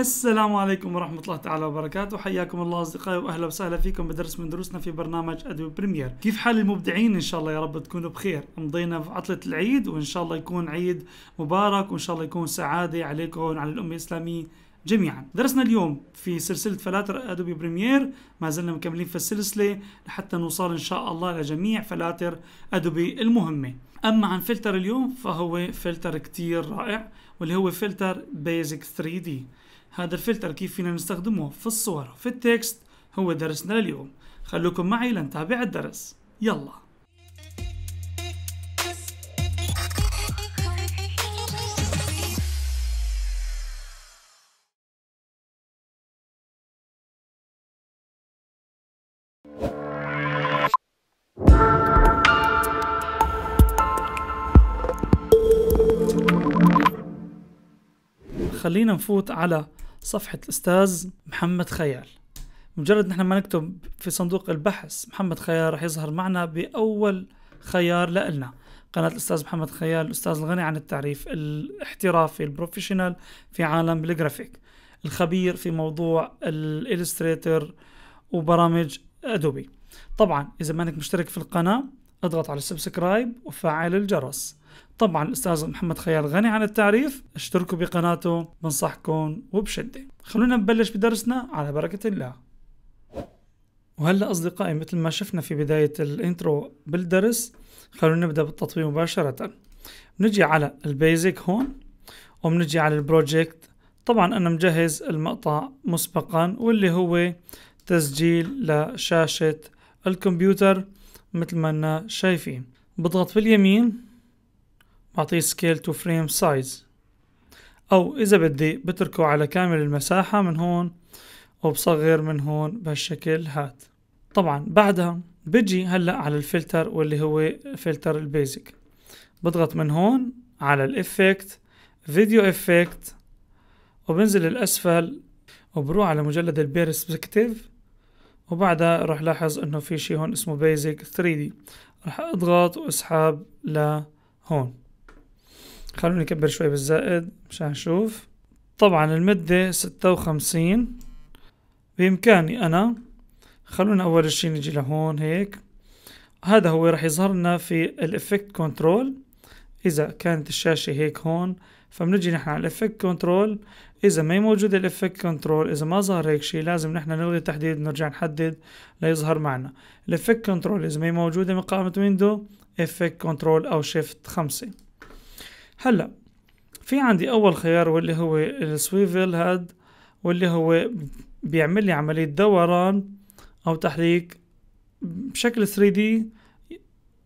السلام عليكم ورحمة الله تعالى وبركاته حياكم الله أصدقائي وأهلا وسهلا فيكم بدرس من دروسنا في برنامج أدوبي بريمير كيف حال المبدعين إن شاء الله يا رب تكونوا بخير مضينا في عطلة العيد وإن شاء الله يكون عيد مبارك وإن شاء الله يكون سعادة عليكم وعلى الأمة الإسلامية جميعا درسنا اليوم في سلسلة فلاتر أدوبي بريمير ما زلنا مكملين في السلسلة لحتى نوصل إن شاء الله لجميع فلاتر أدوبي المهمة أما عن فلتر اليوم فهو فلتر كتير رائع واللي هو فلتر بيزك 3 دي هذا الفلتر كيف فينا نستخدمه في الصور في التكست هو درسنا لليوم خلوكم معي لنتابع الدرس يلا خلينا نفوت على صفحة الأستاذ محمد خيال مجرد نحن ما نكتب في صندوق البحث محمد خيال رح يظهر معنا بأول خيار لنا قناة الأستاذ محمد خيال الأستاذ الغني عن التعريف الاحترافي البروفيشنال في عالم الجرافيك الخبير في موضوع الإلستريتر وبرامج أدوبي طبعا إذا ما أنك مشترك في القناة اضغط على السبسكرايب وفعل الجرس طبعا الأستاذ محمد خيال غني عن التعريف اشتركوا بقناته بنصحكم وبشدة خلونا نبلش بدرسنا على بركة الله وهلا أصدقائي مثل ما شفنا في بداية الانترو بالدرس خلونا نبدأ بالتطبيق مباشرة بنجي على البيزك هون وبنجي على البروجكت طبعا أنا مجهز المقطع مسبقا واللي هو تسجيل لشاشة الكمبيوتر مثل ما أنا شايفين بضغط في اليمين بعطيه سكيل تو فريم سايز او اذا بدي بتركه على كامل المساحة من هون وبصغر من هون بهالشكل هات طبعا بعدها بجي هلا على الفلتر واللي هو فلتر البيزك بضغط من هون على الافكت فيديو افكت وبنزل الاسفل وبروح على مجلد البيرسبكتيف وبعدها رح لاحظ انه في شي هون اسمه بيزك 3 دي رح اضغط واسحب لهون خلوني أكبر شوي بالزائد مشان نشوف طبعا المدة ستة وخمسين بإمكاني أنا خلونا أول شي نجي لهون هيك هذا هو رح يظهر لنا في الإفكت كنترول إذا كانت الشاشة هيك هون فبنجي نحن على الإفكت كنترول إذا ما موجود الإفكت كنترول إذا ما ظهر هيك شي لازم نحن نلغي التحديد ونرجع نحدد ليظهر معنا الإفكت كنترول إذا ما موجودة قائمة ويندو إفكت كنترول أو شيفت خمسة هلا في عندي اول خيار واللي هو السويفل هاد واللي هو بيعمل لي عملية دوران او تحريك بشكل 3D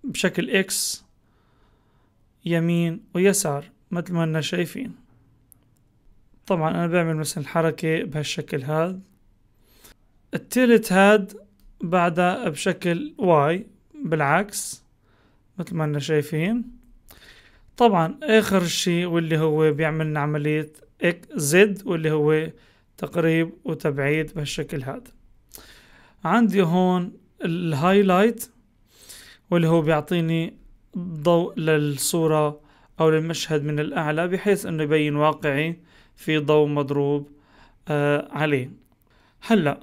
بشكل اكس يمين ويسار مثل ما انا شايفين طبعا انا بعمل مثلا الحركة بهالشكل هاد التلت هاد بعدها بشكل واي بالعكس مثل ما انا شايفين طبعا اخر شيء واللي هو بيعمل لنا عملية اك زد واللي هو تقريب وتبعيد بهالشكل هذا عندي هون الهايلايت واللي هو بيعطيني ضوء للصورة او للمشهد من الاعلى بحيث انه يبين واقعي في ضوء مضروب آه عليه هلا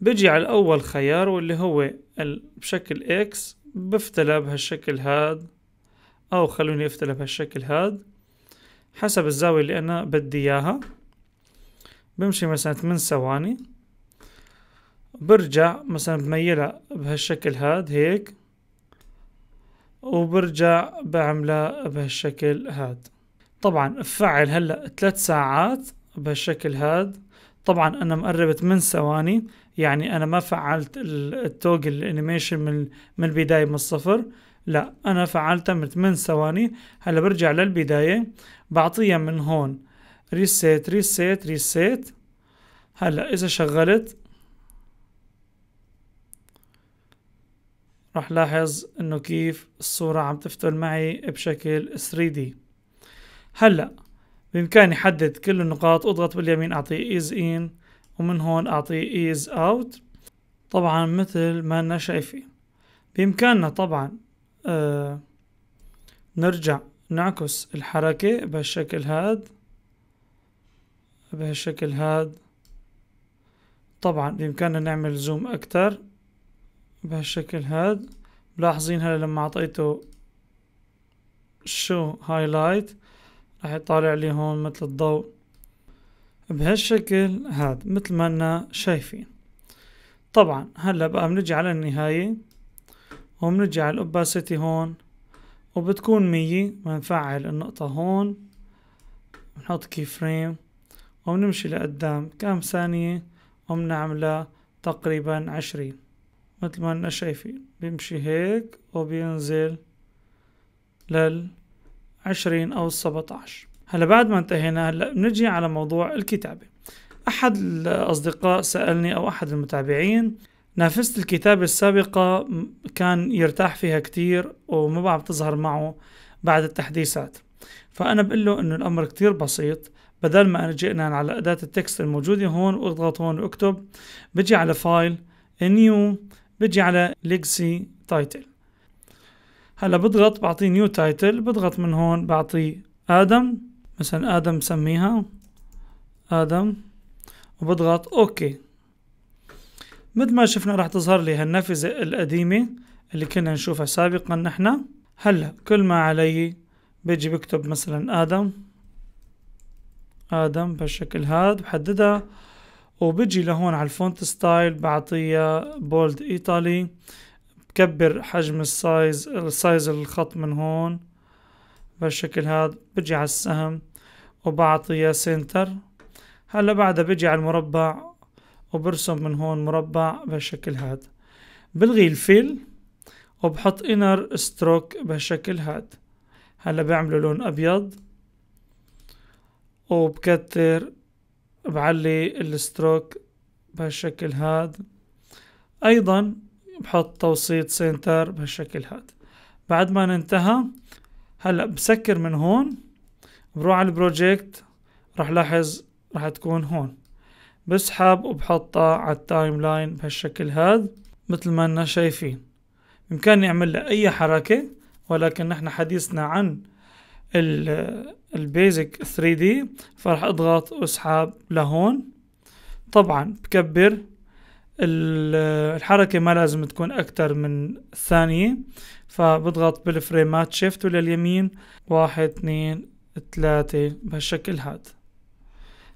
بيجي على الاول خيار واللي هو بشكل اكس بفتلى بهالشكل هذا أو خلوني أفتله بهالشكل هاد حسب الزاوية اللي أنا بدي إياها بمشي مثلا ثمان ثواني برجع مثلا بميلها بهالشكل هاد هيك وبرجع بعملها بهالشكل هاد طبعا بفعل هلا ثلاث ساعات بهالشكل هاد طبعا انا مقرب 8 ثواني يعني انا ما فعلت التوجل الانيميشن من من البدايه من الصفر لا أنا فعلتها من 8 ثواني هلا برجع للبداية بعطيها من هون ريسيت ريسيت ريسيت هلا إذا شغلت رح لاحظ إنه كيف الصورة عم تفتل معي بشكل 3D هلا بإمكاني حدد كل النقاط أضغط باليمين أعطيه ايز ان ومن هون أعطيه ايز اوت طبعا مثل ما أنا شايفين بإمكاننا طبعا آه، نرجع نعكس الحركة بهالشكل هاد بهالشكل هاد طبعا بإمكاننا نعمل زوم أكتر بهالشكل هاد ملاحظين هلا لما أعطيته شو هايلايت راح يطالع لي هون مثل الضوء بهالشكل هاد مثل ما أنا شايفين طبعا هلا بقى بنجي على النهاية وبنرجع على الاوباسيتي هون وبتكون مية بنفعل النقطة هون بنحط كي فريم وبنمشي لقدام كام ثانية وبنعملها تقريبا عشرين مثل ما انا شايفين بيمشي هيك وبينزل لل عشرين او السبعة عشر هلا بعد ما انتهينا هلا بنجي على موضوع الكتابة احد الاصدقاء سألني او احد المتابعين نافذة الكتابة السابقة كان يرتاح فيها كتير وما بقى بتظهر معه بعد التحديثات فأنا بقول له إنه الأمر كتير بسيط بدل ما أنا جئنا على أداة التكست الموجودة هون واضغط هون واكتب بجي على فايل نيو بجي على ليجسي تايتل هلا بضغط بعطيه نيو تايتل بضغط من هون بعطيه آدم مثلا آدم سميها آدم وبضغط أوكي مثل ما شفنا راح تظهر لي هالنافذة القديمة اللي كنا نشوفها سابقا نحن هلا كل ما علي بيجي بكتب مثلا آدم آدم بالشكل هاد بحددها وبجي لهون على الفونت ستايل بعطيها بولد إيطالي بكبر حجم السايز السايز الخط من هون بالشكل هاد بجي على السهم وبعطيها سنتر هلا بعدها بجي على المربع وبرسم من هون مربع بهالشكل هاد بلغي الفيل وبحط انر ستروك بهالشكل هاد هلا بعمله لون ابيض وبكتر بعلي الستروك بهالشكل هاد ايضا بحط توسيط سنتر بهالشكل هاد بعد ما ننتهى هلا بسكر من هون بروح على البروجكت رح لاحظ رح تكون هون بسحب وبحطها على التايم لاين بهالشكل هذا مثل ما انا شايفين بامكاني اعمل له اي حركة ولكن نحن حديثنا عن البيزك 3 دي فراح اضغط واسحب لهون طبعا بكبر الحركة ما لازم تكون أكتر من ثانية فبضغط بالفريمات شيفت ولليمين واحد اثنين ثلاثة بهالشكل هاد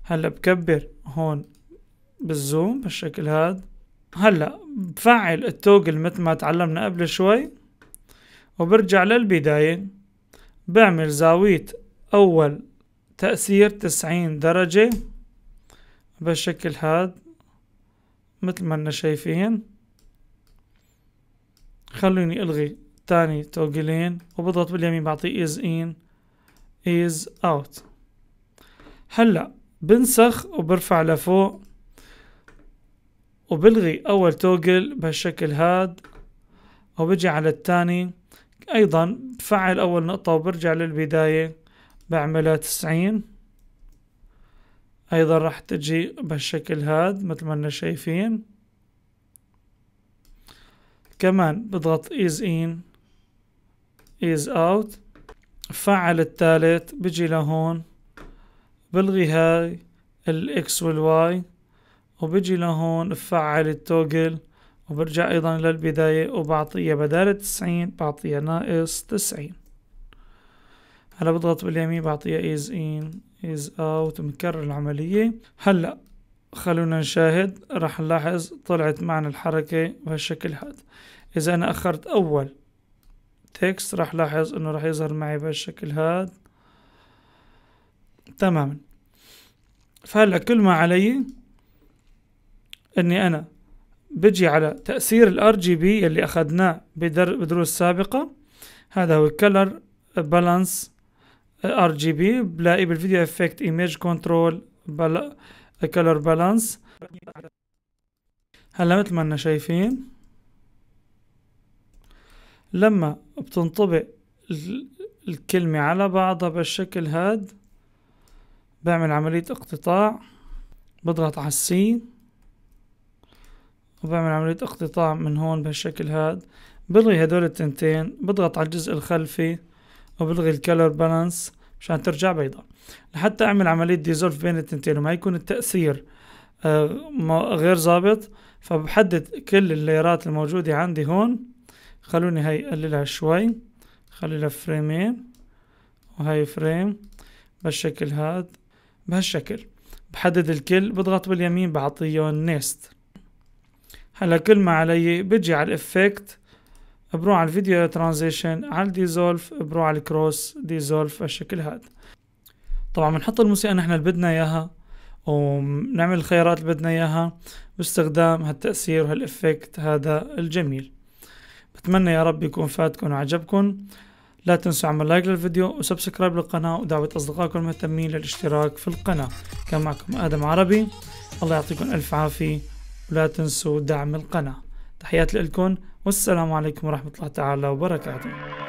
هلا بكبر هون بالزوم بالشكل هذا هلا بفعل التوجل مثل ما تعلمنا قبل شوي وبرجع للبداية بعمل زاوية أول تأثير تسعين درجة بالشكل هذا مثل ما انا شايفين خلوني ألغي تاني توجلين وبضغط باليمين بعطي is in is out هلأ بنسخ وبرفع لفوق وبلغي أول توجل بهالشكل هاد وبجي على الثاني أيضا بفعل أول نقطة وبرجع للبداية بعملها تسعين أيضا راح تجي بهالشكل هاد مثل ما شايفين كمان بضغط ايز ان ايز اوت فعل الثالث بجي لهون بلغي هاي الاكس والواي وبجي لهون بفعل التوجل وبرجع ايضا للبداية وبعطيها بدال تسعين بعطيها ناقص تسعين هلا بضغط باليمين بعطيها is in is out ومكرر العملية هلا خلونا نشاهد راح نلاحظ طلعت معنا الحركة بهالشكل هذا اذا انا اخرت اول تكست راح لاحظ انه راح يظهر معي بهالشكل هذا تماما فهلا كل ما علي اني انا بجي على تأثير الار جي بي اللي اخذناه بدروس سابقة هذا هو الكلر آه، بالانس ار جي بي بلاقي بالفيديو افكت ايميج كنترول كلر بالانس هلا مثل ما انا شايفين لما بتنطبق الكلمة على بعضها بالشكل هاد بعمل عملية اقتطاع بضغط على السين وبعمل عملية اقتطاع من هون بهالشكل هاد بلغي هدول التنتين بضغط على الجزء الخلفي وبلغي الكالر بالانس مشان ترجع بيضاء لحتى اعمل عملية ديزولف بين التنتين وما يكون التأثير آه، غير ظابط فبحدد كل الليرات الموجودة عندي هون خلوني هاي اقللها شوي خليلها فريمين وهي فريم بالشكل هاد بهالشكل بحدد الكل بضغط باليمين بعطيه نيست هلا كل ما علي بجي على الافكت بروح على الفيديو ترانزيشن على الديزولف بروح على الكروس ديزولف الشكل هذا طبعا بنحط الموسيقى نحن اللي بدنا اياها ونعمل الخيارات اللي بدنا اياها باستخدام هالتأثير وهالإفكت هذا الجميل بتمنى يا رب يكون فاتكم وعجبكم لا تنسوا عمل لايك للفيديو وسبسكرايب للقناة ودعوة أصدقائكم المهتمين للاشتراك في القناة كان معكم آدم عربي الله يعطيكم ألف عافية ولا تنسوا دعم القناة تحياتي لكم والسلام عليكم ورحمة الله تعالى وبركاته